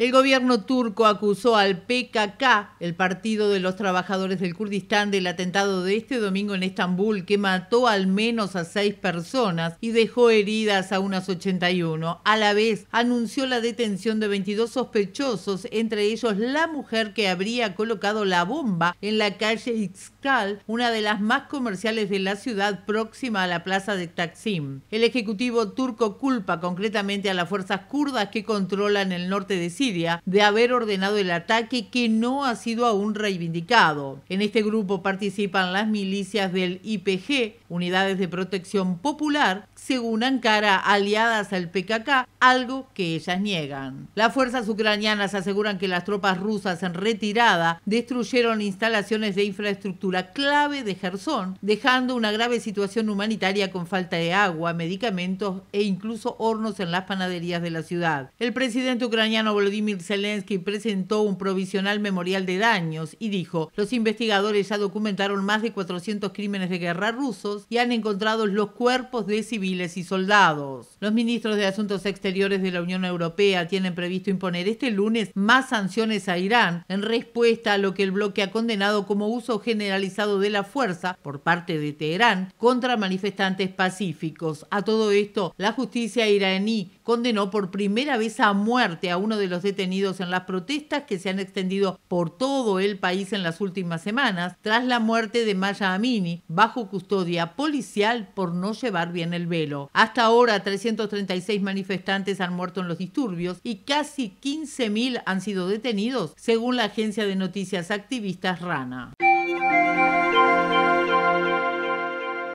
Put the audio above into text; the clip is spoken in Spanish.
El gobierno turco acusó al PKK, el Partido de los Trabajadores del Kurdistán, del atentado de este domingo en Estambul que mató al menos a seis personas y dejó heridas a unas 81. A la vez, anunció la detención de 22 sospechosos, entre ellos la mujer que habría colocado la bomba en la calle Iskal, una de las más comerciales de la ciudad próxima a la plaza de Taksim. El ejecutivo turco culpa concretamente a las fuerzas kurdas que controlan el norte de Siria de haber ordenado el ataque que no ha sido aún reivindicado. En este grupo participan las milicias del IPG, Unidades de protección popular según Ankara aliadas al PKK, algo que ellas niegan. Las fuerzas ucranianas aseguran que las tropas rusas en retirada destruyeron instalaciones de infraestructura clave de Gerson, dejando una grave situación humanitaria con falta de agua, medicamentos e incluso hornos en las panaderías de la ciudad. El presidente ucraniano Volodymyr Zelensky presentó un provisional memorial de daños y dijo, los investigadores ya documentaron más de 400 crímenes de guerra rusos y han encontrado los cuerpos de civiles y soldados. Los ministros de Asuntos Exteriores de la Unión Europea tienen previsto imponer este lunes más sanciones a Irán en respuesta a lo que el bloque ha condenado como uso generalizado de la fuerza por parte de Teherán contra manifestantes pacíficos. A todo esto, la justicia iraní condenó por primera vez a muerte a uno de los detenidos en las protestas que se han extendido por todo el país en las últimas semanas tras la muerte de Maya Amini bajo custodia policial por no llevar bien el velo. Hasta ahora, 336 manifestantes han muerto en los disturbios y casi 15.000 han sido detenidos, según la agencia de noticias activistas Rana.